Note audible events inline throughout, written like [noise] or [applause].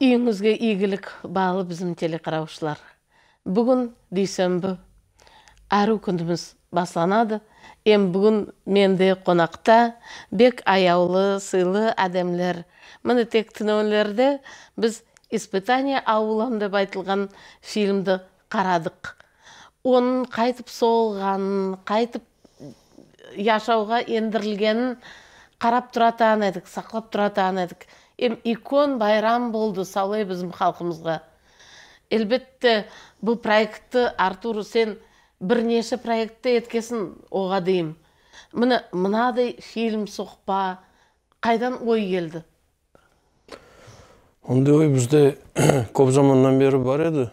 үйіңізге игілік балы біздің телеқараушылар бүгін дүйсенбі әру күніміз басланады. ем бүгін менде қонақта бек аяулы сыйлы әдемлер міне тек тінеулерде біз испытание ауыламды деп айтылған фильмді қарадық оның қайтып солған, қайтып яшауға ендірілгенін қарап тұратан едік сақлап тұратан едік икон байрам болды саулай біздің халқымызға әлбетте бұл проектті артур сен бірнеше проектті еткесін оға дейім міне мынадай фильм соқпа қайдан ой келді ондай ой бізде [coughs] көп заманнан бері бар еді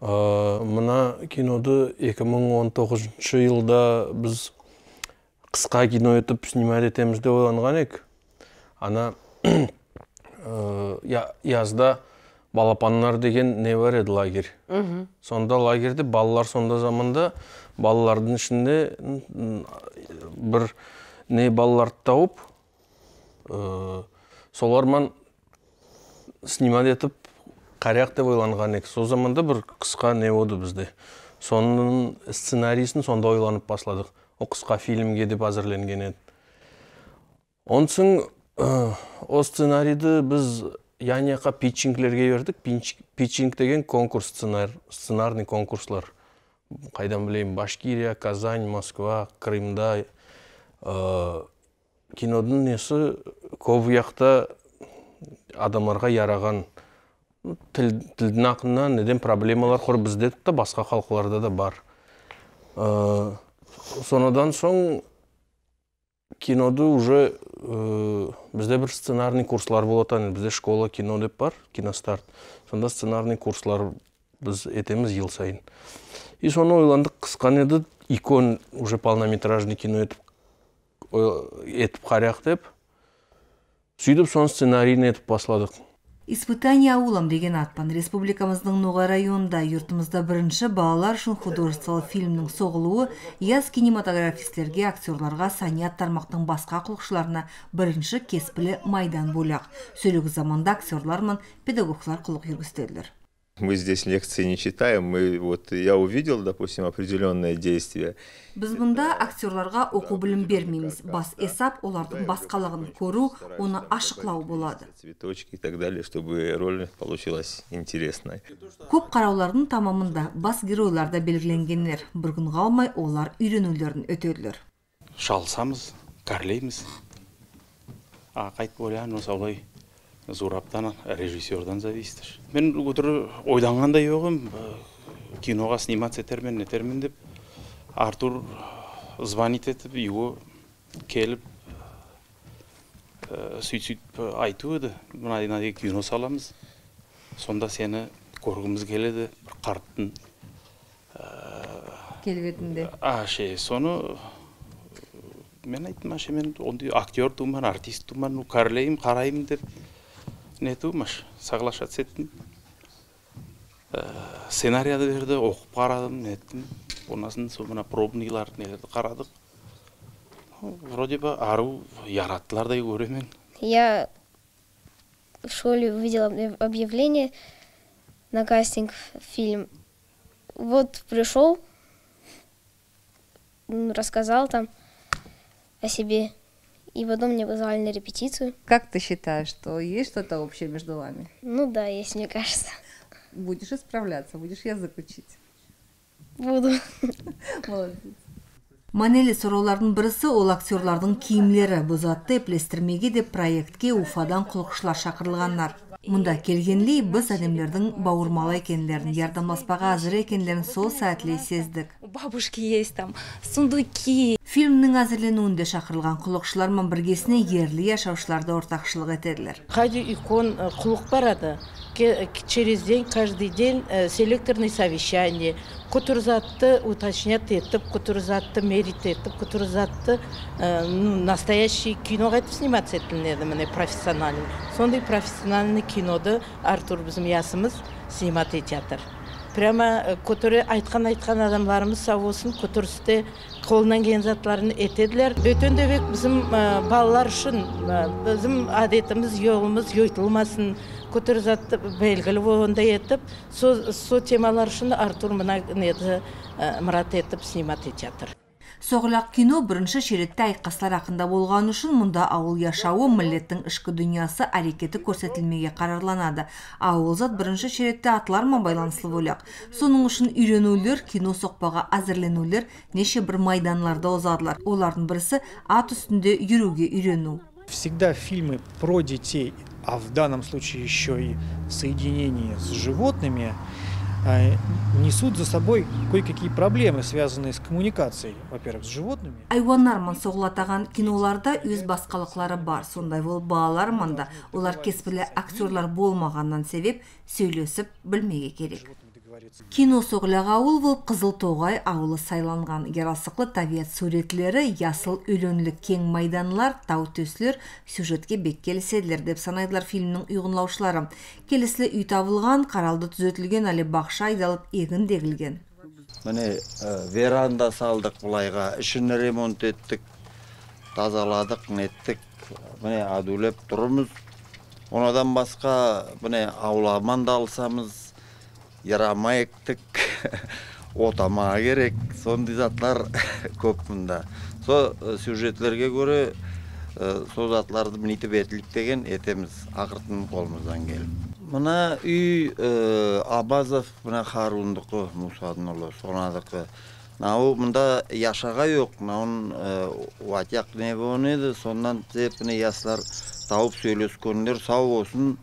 ә, мына киноды 2019 жылда біз қысқа кино етіп снимать етеміз деп ойланған ана Э, язда балапаннар деген не бар еді лагерь сонда лагерде балалар сонда заманда балалардың ішінде бір не балаларды тауып э, соларман снимать етіп қарияқ деп ойланған ек. сол заманда бір қысқа не болды бізде соның сценарийсін сонда ойланып басладық ол қысқа фильмге деп әзірленген еді Э, о сценарийді біз яняқа питчинглерге бердік питчинг деген конкурс сценар, сценарный конкурслар қайдан білейін башкирия казань москва крымда ә, э, кинодың несі көп адамдарға яраған тіл, тілдің ақына неден проблемалар құр бізде да басқа халқыларда да бар ә, сонадан соң киноды уже э, бізде бір сценарный курслар болатын бізде школа кино деп бар киностарт сонда сценарный курслар біз етеміз ел сайын и соны ойландық қысқан еді икон уже полнометражный кино етіп етіп қарайық деп сөйтіп соны сценарийін етіп басладық испытание аулам деген атпан республикамыздың ноғай районында йұртымызда бірінші балалар үшін художестволық фильмнің соғылуы яз кинематографистерге актерларға саният тармақтың басқа құлықшыларына бірінші кеспілі майдан боляқ сөйлегі заманда актерлар мен педагогтар құлық Мы здесь лекции не читаем, мы вот я увидел, допустим, определенное действие. Біз мұнда актерларға оқу білім бермейміз. Бас есап, олардың басқалығын көру, оны ашықлау болады. Цветочки и так далее, чтобы роль получилась интересной. Көп қараулардың тамамында бас геройларда белгіленгендер. Бір күн олар үйренулерін өтерлер. Шалсамыз, кәрлейміз. А, қайтып ойлаймын, осылай зураптан режиссердан зависит мен өтірі ойланған да э, киноға сниматься етермен нетермін деп артур звонить етіп үйге келіп э, сөйтіп сөйтіп айту еді мындай кино саламыз сонда сені көргіміз келеді бір қарттың э, келбетінде ше соны мен айттым аше мен актер туман артист туман ну деп не думаешь, соглашаться еттім ә, э, сценарийді берді оқып қарадым неттім онасын сол мына пробныйлар нелерді қарадық ну, вроде бы ару яраттылардай көремін я в школе увидела объявление на кастинг фильм вот пришел рассказал там о себе и потом мне позвали на репетицию. Как ты считаешь, что есть что-то общее между вами? Ну да, есть, мне кажется. Будешь исправляться, будешь язык учить. Буду. [laughs] Молодец. Манели сұраулардың бірісі ол актерлардың киімлері Бұзатты затты деп проектке уфадан құлықшылар шақырылғандар Мұнда келгенлі біз әлемлердің бауырмалы екенлерін, ярдамаспаға әзір екенлерін сол саатли сездік. бабушки есть там сундуки фильмнің әзірленуінде шақырылған құлықшылармен біргесіне біргесіне ерлі яшаушыларды да ортақшылық етеділер барады через день, каждый день э, селекторные совещание. Кутурзатты уточнят этап, кутурзатты мерит етіп, кутурзатты э, ну, настоящий кино қайтып сниматься етілінеді міне профессиональный. Сондай профессиональный киноды Артур біздің ясымыз снимать етіп прямо э, көтере айтқан айтқан адамларымыз сау болсын көтерісте қолынан келген затларын етеділер бек біздің балалар үшін біздің әдетіміз жолымыз жойтылмасын көтер затты белгілі болғандай етіп сол со темалар үшін артур мына неді мұрат етіп снимать етіп жатыр Соғылақ кино бірінші шеретте айқастар ақында болған үшін мұнда ауыл яшауы міллеттің ішкі дүниясы әрекеті көрсетілмеге қарарланады ауыл зат бірінші шеретте ма байланыслы болақ соның үшін үйренулер кино соқпаға әзірленулер неше бір майданларда озадылар олардың бірісі ат үстінде жүруге үйрену всегда фильмы про детей а в данном случае еще и соединение с животными, несут за собой кое-какие проблемы, связанные с коммуникацией, во-первых, с животными. Айуаннар мансоғылатаған киноларда өз басқалықлары бар. Сондай бол балалар манда олар кеспілі актерлар болмағаннан себеп сөйлесіп білмеге керек. Кино киносоғляға ауыл болып тоғай ауылы сайланған Герасықлы табиғат суретлері ясыл үйленлік кең майданлар тау төслер сюжетке бек келіседілер деп санайдылар фильмнің ұйғынлаушылары Келесілі үй табылған қаралды түзетілген әлі бақша айдалып егін дегілген міне ә, веранда салдық былайға ішін ремонт еттік тазаладық неттік міне әдулеп тұрмыз онадан басқа міне ауламан да ярама отама керек сондай заттар көп мында сол сюжетлерге көре сол затларды мынтип этилик деген етеміз ақыртын қолымыздан келіп мына үй абазов мына харундыкы мусадын улу сонадыкы нау мында яшага жок мынаун ватяк не сондан мына яслар тауып сөйлөскөндөр сау болсун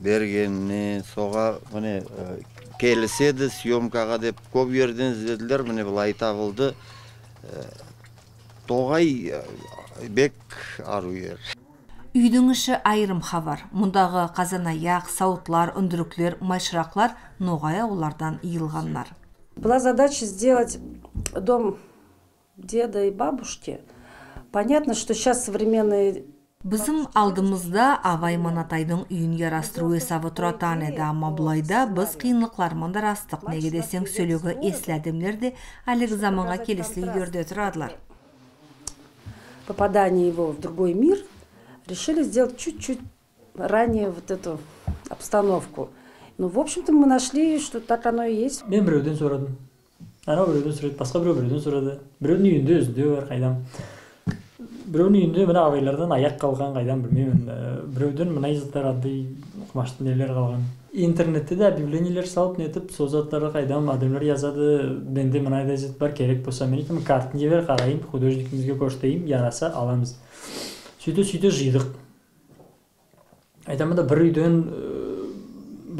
бергеніне соға міне келіседі съемкаға деп көп жерден іздеділер міне былай табылды тоғай бек ару үйдің іші айрым хабар мұндағы қазанаяқ сауытлар үндіріклер майшырақлар ноғай олардан иылғаннар была задача сделать дом деда и бабушки понятно что сейчас современные Біздің алдымызда Абай Манатайдың үйін ярастыру есабы тұратан еді, ама бұлайда біз қиынлықлармен растық. Неге десең, сөйлегі есіл әдемлерді, әлігі заманға келесілі үйлерде тұрадылар. Попадание его в другой мир решили сделать чуть-чуть ранее вот эту обстановку. Ну, в общем-то, мы нашли, что так оно и есть. Мен біреуден сұрадым. Анау біреуден сұрады, басқа біреу біреуден сұрады. Біреудің үйінде өзінде бар, қайдам біреудің үйінде мына абайлардан аяқ қалған қайдан білмеймін біреуден мына заттар андай құмашты нелер қалған интернетте де объявлениелер салып нетіп сол заттарды қайдан адамдар жазады менде мынандай зат бар керек болса мен айтамын картаңды жібер қарайын художнигімізге көрсетейін жараса аламыз сөйте сөйте жидық айтамын да бір үйден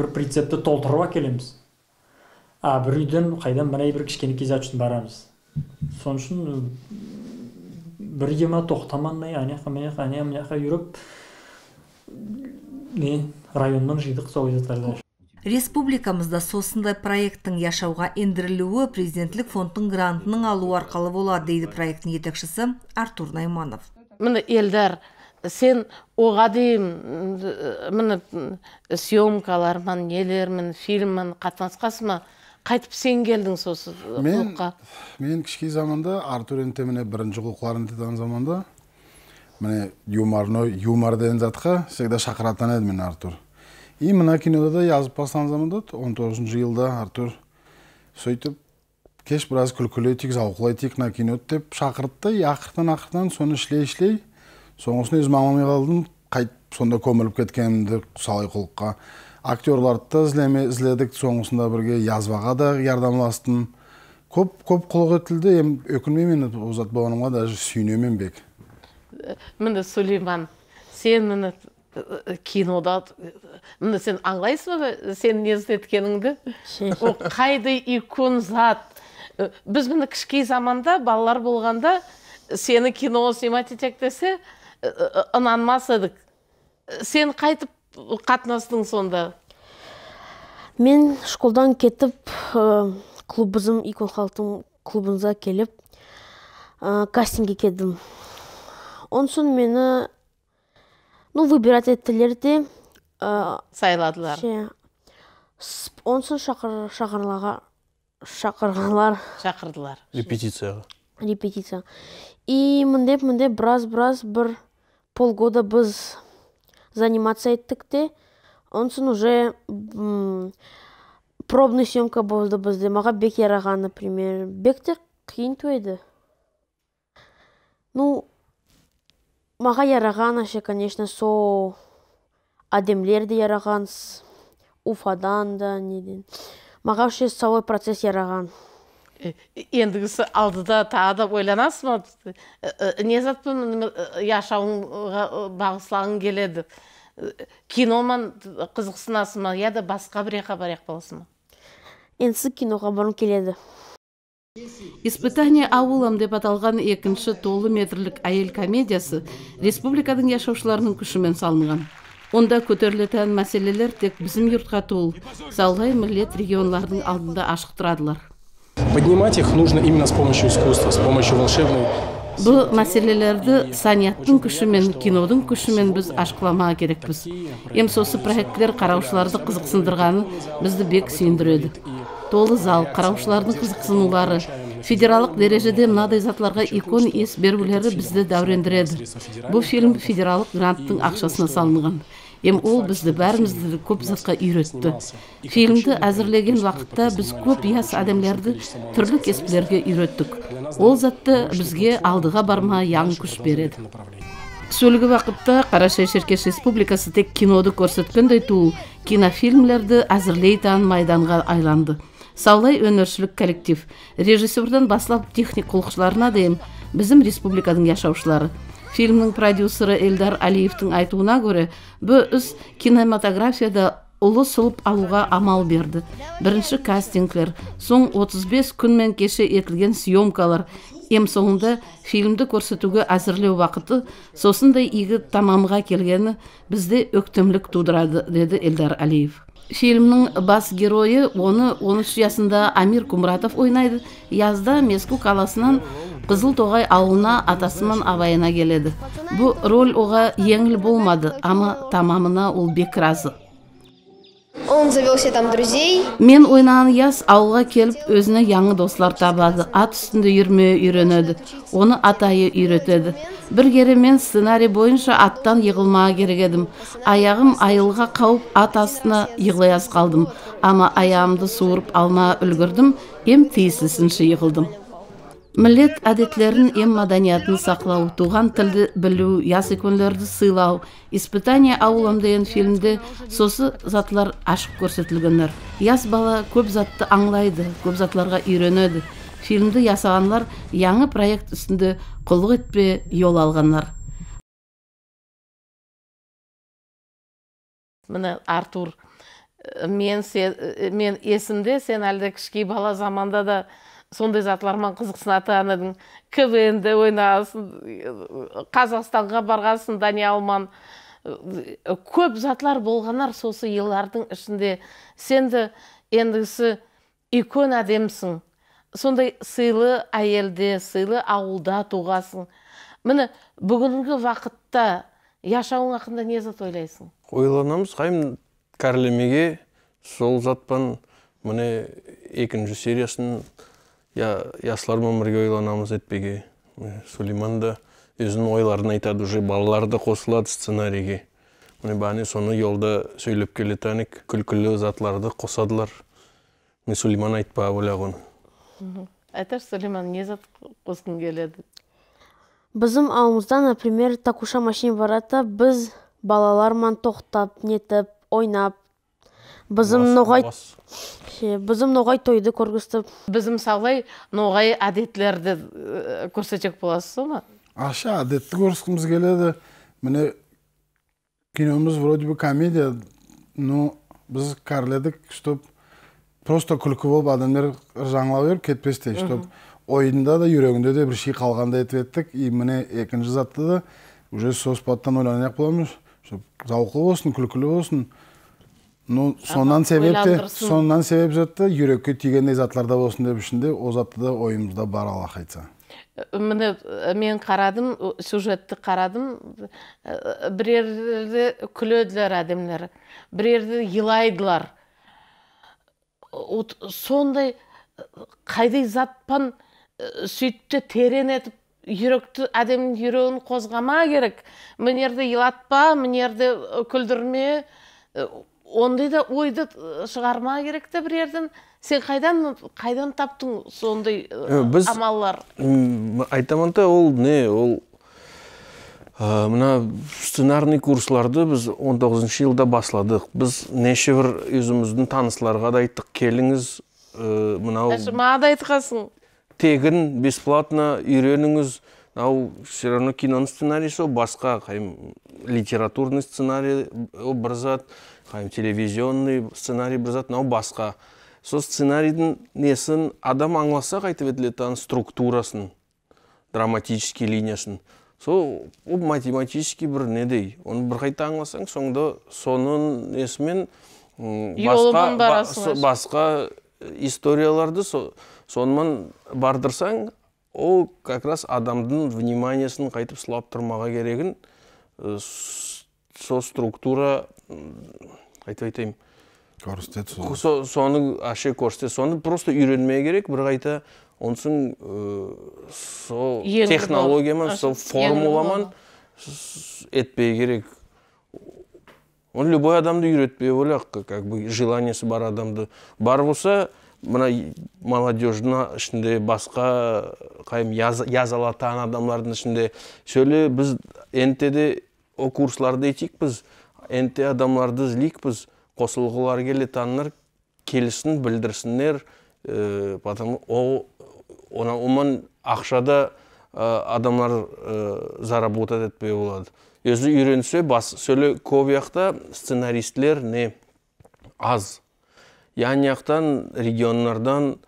бір прицепті толтырып әкелеміз а бір үйден қайдан мынай бір кішкенекей зат үшін барамыз сол үшін бірге ма тоқтамандай ана жаққа мына жаққа ана мына жаққа жүріп не районнан жидық сол республикамызда сосындай проекттің яшауға ендірілуі президенттік фондтың грантының алу арқылы болады дейді проекттің жетекшісі артур найманов міне елдар сен оға дейін міне съемкалар ма нелер міне қайтып сен келдің сосы мен қолыққа. мен кішкене заманда артур енді міне бірінші оқуларын тетаған заманда міне юморной юмор деген затқа всегда шақыратын еді мені артур и мына кинода да жазып бастаған заманда он тоғызыншы жылда артур сөйтіп кеш біраз күлкілетейік зауқылайтейік мына киноды деп шақырды да и ақырдан ақырдан соны ішлей ішлей соңғысын өзім аңламай қалдым қайтып сонда көміліп кеткенімді салай құлыққа актерларды да іздеме іздедік соңысында бірге язваға да ярдамластым көп көп құлық етілді өкінбеймін енді озат болғанымға даже сүйінемін бек мында сулейман сен міне э, кинода міне сен сен не іздеткеніңді ол қайдай икон зат э, біз міне кішкей заманда балалар болғанда э, сені киноға снимать етейік десе ынанмас едік сен қайтып қатынастың сонда мен школдан кетіп ә, клубызым икон халықтың клубымызға келіп ә, кастингке келдім он соң мені ну выбирать еттілер де сайладылар Онсын шақыр, шақырлаға шақырғалар шақырдылар репетицияға репетиция и мындеп мындеп біраз біраз бір полгода біз заниматься айттык он сын уже пробный съемка болды бізде. Маға бек яраған, например бекте қиын ну маға яраған вообще конечно со адемлерді яраған, уфадан да неден мага вообще процесс яраған ендігісі алдыда тағы да ойланасыз ба не затпен яшауыңға бағыслағың келеді киноман қызықсынасың ма я да басқа бір жаққа барақ боласың ба енді киноға барғым келеді испытание аулам деп аталған екінші толы метрлік әйел комедиясы республиканың яшаушыларының күшімен салынған онда көтерілетін мәселелер тек біздің жұртқа толы заулай регионлардың алдында ашық тұрадылар поднимать их нужно именно с помощью искусства, с помощью волшебной бұл мәселелерді санияттың күшімен кинодың күшімен біз ашқыламаға керекпіз ем сосы проектілер қараушыларды қызықсындырғаны бізді бек сүйіндіреді толы зал қараушылардың қызықсынулары федералық дәрежеде мынадай затларға икон ес берулері бізді дәурендіреді бұл фильм федералдық гранттың ақшасына салынған Ем ол бізді бәрімізді көп затқа үйретті. Фильмді әзірлеген уақытта біз көп яс адамдарды түрлі кеспілерге үйреттік. ол затты бізге алдыға барма яң күш береді. сөлгі вақытта қараша шеркеш республикасы тек киноды көрсеткендей туу кинофильмлерді әзірлейтін майданға айланды саулай өнершілік коллектив режиссерден бастап техник дейін біздің республиканың жасаушылары фильмнің продюсері эльдар алиевтің айтуына көре бұл іс кинематографияда ұлы сұлып алуға амал берді бірінші кастинглер, соң 35 күн мен кеше етілген съемкалар ем соңында фильмді көрсетуге әзірлеу уақыты сосындай игі тамамға келгені бізде өктемлік тудырады деді эльдар алиев фильмнің бас геройы оны 13 жасында амир кумратов ойнайды язда меску қаласынан қызыл тоғай ауылына атасымен абайына келеді бұл роль оға еңіл болмады ама тамамына ол бек разы он завел себе там друзей мен ойнаған яс ауылға келіп өзіне яңы достар табады ат үстінде үйірме үйренеді оны атайы үйретеді бір кері мен сценарий бойынша аттан жығылмаға керек едім аяғым айылға қауып ат астына қалдым ама аяғымды суырып алма үлгірдім ем тиісінше жығылдым милет әдетлерін ем маданиятын сақлау, туған тілді білу, яс сыйлау испытание ауылым деген фильмде сосы затлар ашып көрсетілгіндер. Яс бала көп затты аңлайды көп затларға үйренеді. Фильмді ясағанлар яңы проект үстінде кулдук етпе жол алғанлар. міне артур мен, мен есімде сен әлді кішкей бала заманда да сондай ата анадың квн де ойнасын қазақстанға барғасын дания алман көп затлар болғанар сосы елдардың ішінде сенді ендігісі икон әдемсің сондай сыйлы әйелде сыйлы ауылда туғасың міне бүгінгі вақытта яшауың ақында не зат ойлайсың ойланамыз қайым кәрілемеге сол затпан міне екінші сериясын ясылармен бірге ойланамыз етпеге сулейман да өзінің ойларын айтады уже балалар да қосылады сценарийге міне бәне соны жолда сөйлеп келе танек күлкілі затларды қосадылар мен сулейман айтпа оны айташ сулейман не зат қосқың келеді біздің ауымызда например такуша машина барады біз балаларман тоқтап нетіп ойнап Бізім ноғай бізім ноғай тойды көргізтіп бізім салай ноғай әдетлерді э, көрсетек боласыз ба аша әдетті көрсеткіміз келеді міне киномыз вроде бы комедия но біз кәріледік чтоб просто күлкі болып адамдар жаңыла беріп кетпестей чтоб ойында да жүрегінде де бір ши қалғандай етіп еттік и міне екінші затты да уже соспаттан споттан ойланайық боламыз чтоб зауқлы болсын күлкілі болсын ну сонан себепті себеп жатты жүрекке тигендей заттар да болсын деп ішінде ол затты да ойымызда бар аллах айтса міне мен қарадым сюжетті қарадым бірерде күледілер әдемілер ылайдылар жылайдылар сондай қайдай затпан сөйтіп те терең етіп жүректі әдемнің жүрегін қозғама керек мына жерде жылатпа мына жерде күлдірме ондай да ойды э, шығарма керек бір жерден сен қайдан қайдан таптың сондай э, э, біз амаллар айтамын да ол не ол мына сценарный курсларды біз 19 жылда басладық біз неше бір өзіміздің танысыларға да айттық келіңіз ә, мынау маған да айтқансың тегін бесплатно үйреніңіз Ау, все равно сценарийі сценарийсі басқа литературный сценарий образат, э, бір телевизионный сценарий бір зат мынау басқа сол сценарийдің несін адам аңласа қайтып етіледі структурасын драматический линиясын сол математический бір недей оны бір қайта аңласаң соңда соның несімен басқа, басқа э, историяларды со, сонымен бардырсаң ол как раз адамдың вниманиесін қайтып сылап тұрмаға керегін э, сол структура қайтып айтайын көрсетеді соны со, соны әше көрсетеді соны просто үйренмей керек бір қайта онсын ә, сол технологиямен сол формуламан етпей керек он любой адамды үйретпей ойлайық как бы желаниесі бар адамды бар болса мына молодежьна ішінде басқа қайым язала таң адамдардың ішінде сөйле біз ентеде о курсларды етейікпіз нт адамдарды біз қосылғылар келе танылар келісін білдірсіндер ә, э, потом о оман ақшада э, адамдар ә, э, заработать етпей болады өзі үйренсе бас сөйле көп сценаристлер не аз региондардан регионлардан,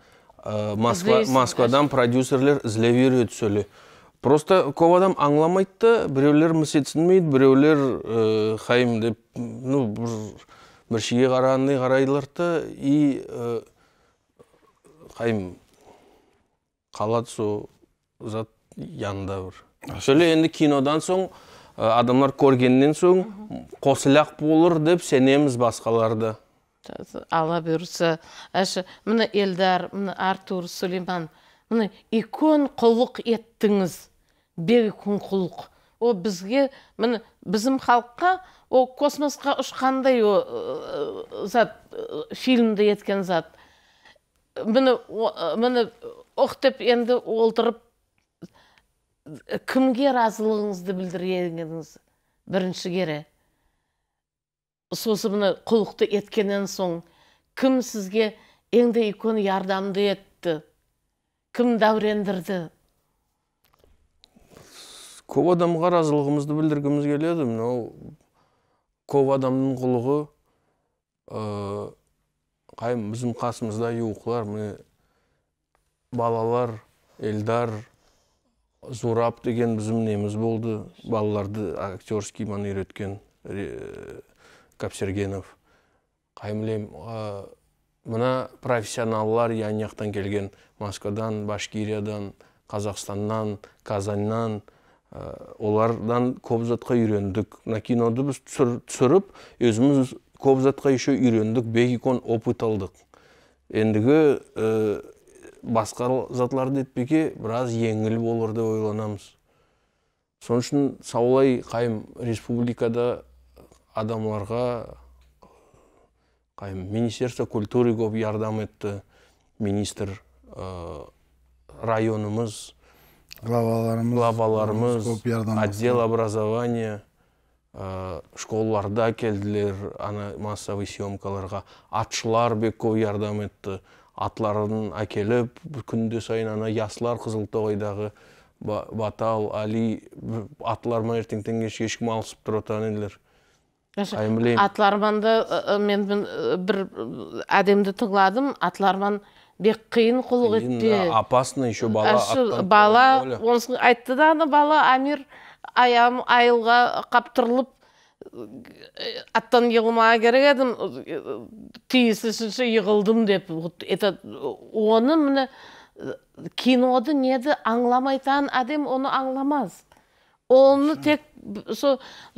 Москва, Москвадан продюсерлер іздей үйре сөле. просто көп адам аңламайды біреулер мүсетсінмейді, біреулер ә, деп ну бір шеге қарағандай қарайлар и ә, қалады сол зат янында бір Сөйлі енді кинодан соң э, адамлар адамдар көргеннен соң қосылақ болыр деп сенеміз басқаларды алла бұйырса әші міне елдар міне артур сулейман міне икон құлық еттіңіз бекон құлық о бізге міне біздің халыққа ол космосқа ұшқандай о зат фильмді еткен зат міне міне ұқ деп енді отырып кімге разылығыңызды білдіргеніңіз бірінші керек сосын мына құлықты еткеннен соң кім сізге еңді икон ярдамды етті кім дәурендірді көп адамға разылығымызды білдіргіміз келеді мынау көп адамның құлығы ә, біздің қасымызда юқлар міне балалар эльдар Зурап деген біздің неміз болды балаларды актерский мана үйреткен Капсергенов. Қаймілем, мұна мына профессионаллар яғни келген Москвадан, Башкириядан, Қазақстаннан, Казаннан, олардан көп затқа үйрендік. Мына киноды біз түсіріп, өзіміз көп затқа еще үйрендік, бейгикон опыт алдық. Ендігі ә, басқа затларды етпеке біраз еңіл болырды деп ойланамыз. Соның Саулай Қайым республикада адамларға министерство культуры көп ярдам етті министр ә, районымыз главаларымыз главаларымыз отдел образования ә, э, школаларда келділер ана массовый съемкаларға атшылар бек көп ярдам етті атларын әкеліп күнде сайын ана яслар қызылтоғайдағы батал али атлармен ертеңтен кешке ешкім алысып тұратын атларманды мен бір әдемді тыңладым атларман бек қиын құлық етпе опасно еще бала бала онысын айтты да ана бала амир аям айылға қаптырылып аттан жығылмаға керек едім тиісінше йығылдым деп это оны міне киноды неді аңламайтын әдем оны аңламас оны тек со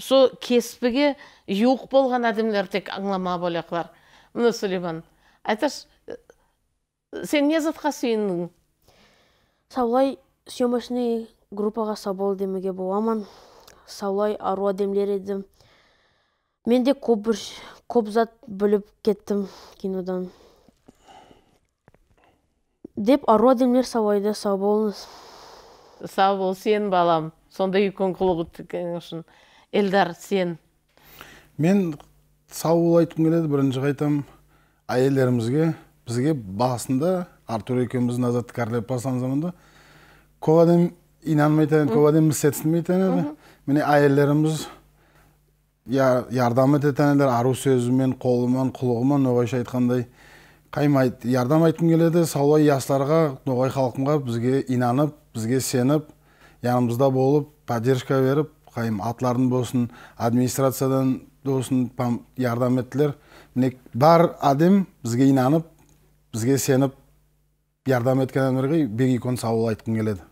со кеспіге юқ болған адамдар тек аңлама болақлар Мұны, сүлейман айташ сен не затқа сүйіндің саулай съемочный группаға сабол демеге боламан саулай ару әдемлер едім мен де көп, көп зат біліп кеттім кинодан деп ару демлер саулайды сау болыңыз сау бол сен балам сондай үлкен қылық үшін элдар сен мен сау бол айтқым келеді бірінші айтам әйелдерімізге бізге басында артур екеуміздің азаттық карлеп бастаған заманда көп адам инанмайтын еді көп адам міссетсінмейтін еді міне әйелдеріміз ярдам ететін едер ару сөзімен қолымен құлығымен ноғайша айтқандай қаймайды ярдам айтқым келеді саулай жастарға ноғай халқымға бізге инанып бізге сеніп янымызда болып поддержка беріп қайым атларын болсын администрациядан болсын ярдам еттілер міне бар адем бізге инанып бізге сеніп ярдам еткен адамдарға бек икон сау айтқым келеді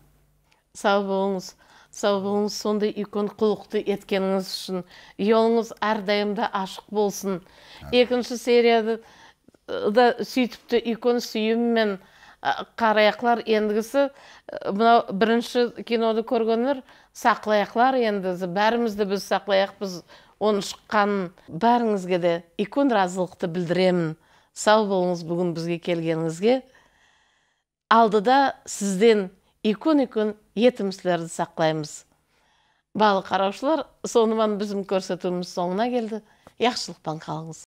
сау болыңыз сау болыңыз сондай икон құлықты еткеніңіз үшін жолыңыз әрдайым да ашық болсын ә. екінші серияды э, да сөйтіпті үлкен сүйіммен Э, қараяқлар ендігісі э, мынау бірінші киноды көргендер сақлаяқлар енді бәрімізді біз сақлаяқпыз оның шыққанын бәріңізге де үлкен разылықты білдіремін сау болыңыз бүгін бізге келгеніңізге алдыда сізден үлкен үлкен етім сақтаймыз сақлаймыз қараушылар сонымен біздің көрсетуіміз соңына келді жақсылықпен қалыңыз